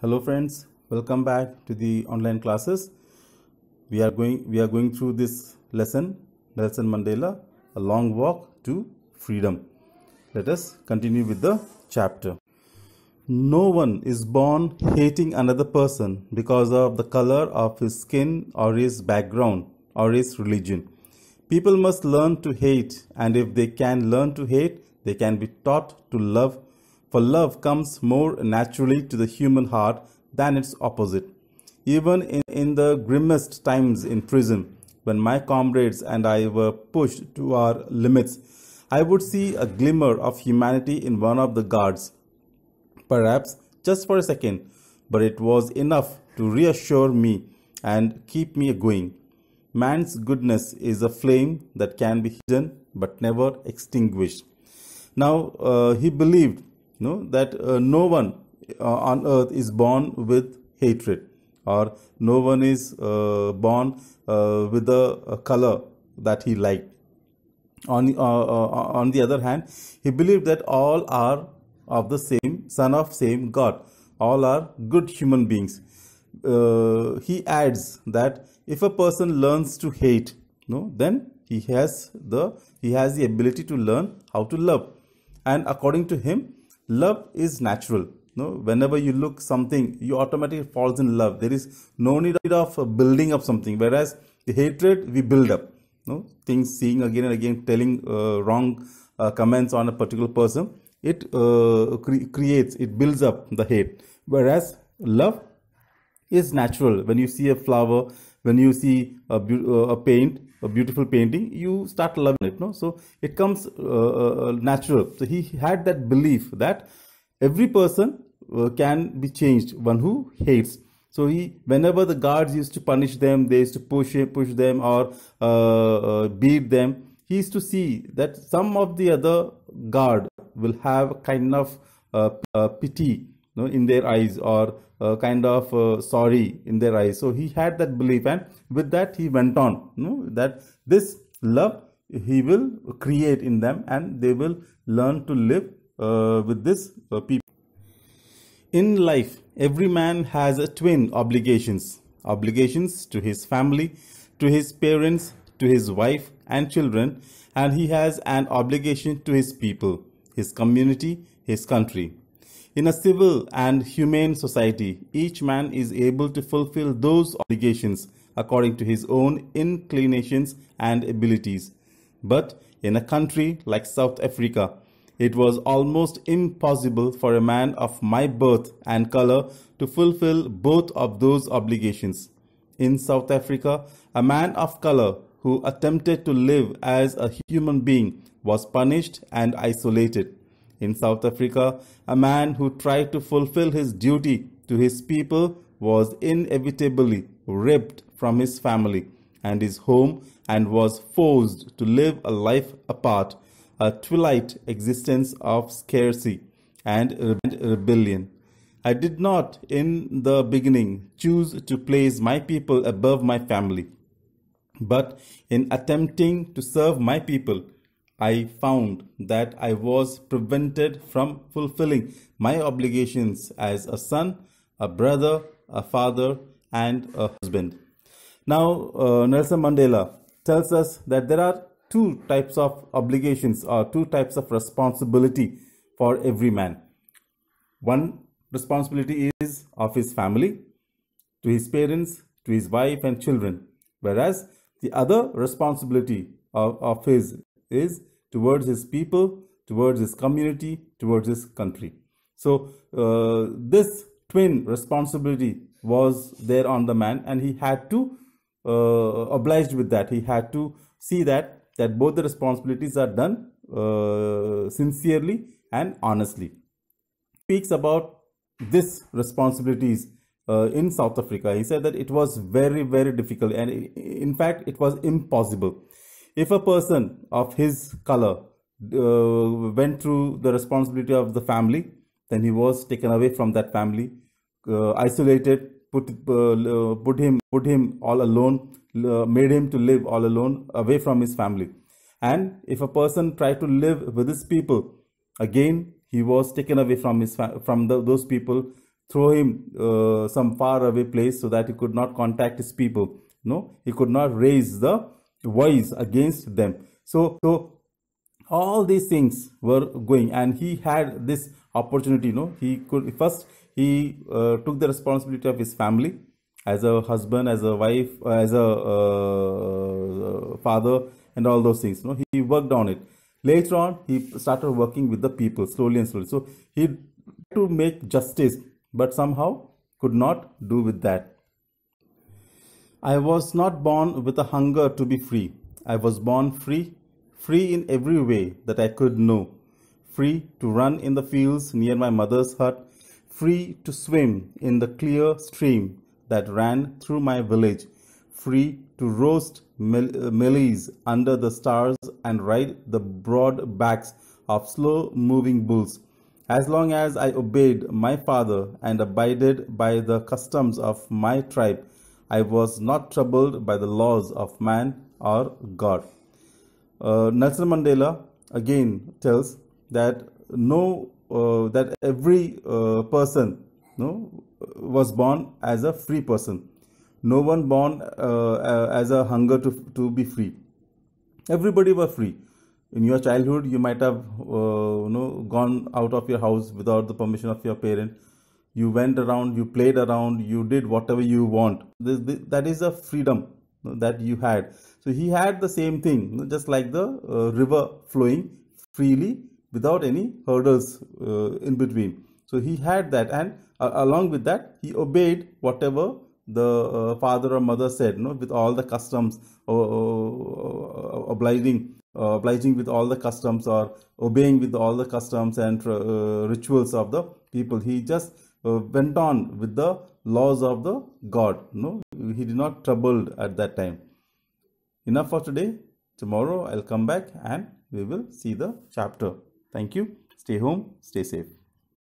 hello friends welcome back to the online classes we are going we are going through this lesson Nelson Mandela a long walk to freedom let us continue with the chapter no one is born hating another person because of the color of his skin or his background or his religion people must learn to hate and if they can learn to hate they can be taught to love for love comes more naturally to the human heart than its opposite. Even in, in the grimmest times in prison, when my comrades and I were pushed to our limits, I would see a glimmer of humanity in one of the guards, perhaps just for a second, but it was enough to reassure me and keep me going. Man's goodness is a flame that can be hidden but never extinguished. Now, uh, he believed know that uh, no one uh, on earth is born with hatred or no one is uh, born uh, with the color that he liked on on the other hand he believed that all are of the same son of same god all are good human beings uh, he adds that if a person learns to hate no then he has the he has the ability to learn how to love and according to him love is natural. No, whenever you look something, you automatically falls in love. There is no need of uh, building up something. Whereas the hatred we build up. No things seeing again and again, telling uh, wrong uh, comments on a particular person. It uh, cre- creates, it builds up the hate. Whereas love is natural. When you see a flower, when you see a, a paint, a beautiful painting, you start loving it. No, so it comes uh, uh, natural. So he had that belief that every person uh, can be changed. One who hates. So he, whenever the guards used to punish them, they used to push push them or uh, uh, beat them. He used to see that some of the other guard will have kind of uh, pity know, in their eyes or uh, kind of uh, sorry in their eyes. So he had that belief, and with that he went on. You know, that this love he will create in them, and they will learn to live uh, with this uh, people. In life, every man has a twin obligations: obligations to his family, to his parents, to his wife and children, and he has an obligation to his people, his community, his country. In a civil and humane society, each man is able to fulfill those obligations according to his own inclinations and abilities. But in a country like South Africa, it was almost impossible for a man of my birth and color to fulfill both of those obligations. In South Africa, a man of color who attempted to live as a human being was punished and isolated. In South Africa, a man who tried to fulfill his duty to his people was inevitably ripped from his family and his home and was forced to live a life apart, a twilight existence of scarcity and rebellion. I did not in the beginning choose to place my people above my family, but in attempting to serve my people, I found that I was prevented from fulfilling my obligations as a son, a brother, a father, and a husband. Now, uh, Nelson Mandela tells us that there are two types of obligations or two types of responsibility for every man. One responsibility is of his family, to his parents, to his wife and children, whereas the other responsibility of, of his is towards his people, towards his community, towards his country. So uh, this twin responsibility was there on the man and he had to uh, obliged with that. He had to see that that both the responsibilities are done uh, sincerely and honestly. Speaks about this responsibilities uh, in South Africa. He said that it was very, very difficult and in fact, it was impossible if a person of his color uh, went through the responsibility of the family, then he was taken away from that family, uh, isolated, put uh, put him put him all alone, uh, made him to live all alone away from his family. And if a person tried to live with his people, again he was taken away from his from the, those people, throw him uh, some far away place so that he could not contact his people. No, he could not raise the voice against them. So, so all these things were going, and he had this opportunity. You know, he could first he uh, took the responsibility of his family as a husband, as a wife, uh, as a uh, father, and all those things. You know, he worked on it. Later on, he started working with the people slowly and slowly. So he tried to make justice, but somehow could not do with that. I was not born with a hunger to be free. I was born free, free in every way that I could know, free to run in the fields near my mother's hut, free to swim in the clear stream that ran through my village, free to roast mel- uh, melees under the stars and ride the broad backs of slow moving bulls. As long as I obeyed my father and abided by the customs of my tribe, I was not troubled by the laws of man or God. Uh, Nelson Mandela again tells that no, uh, that every uh, person no, was born as a free person. No one born uh, uh, as a hunger to, to be free. Everybody were free. In your childhood, you might have uh, you know, gone out of your house without the permission of your parent you went around you played around you did whatever you want that is a freedom that you had so he had the same thing just like the uh, river flowing freely without any hurdles uh, in between so he had that and uh, along with that he obeyed whatever the father or mother said you know, with all the customs obliging obliging with all the customs or obeying with all the customs and rituals of the people he just uh, went on with the laws of the God. No, he did not troubled at that time. Enough for today. Tomorrow I'll come back and we will see the chapter. Thank you. Stay home. Stay safe.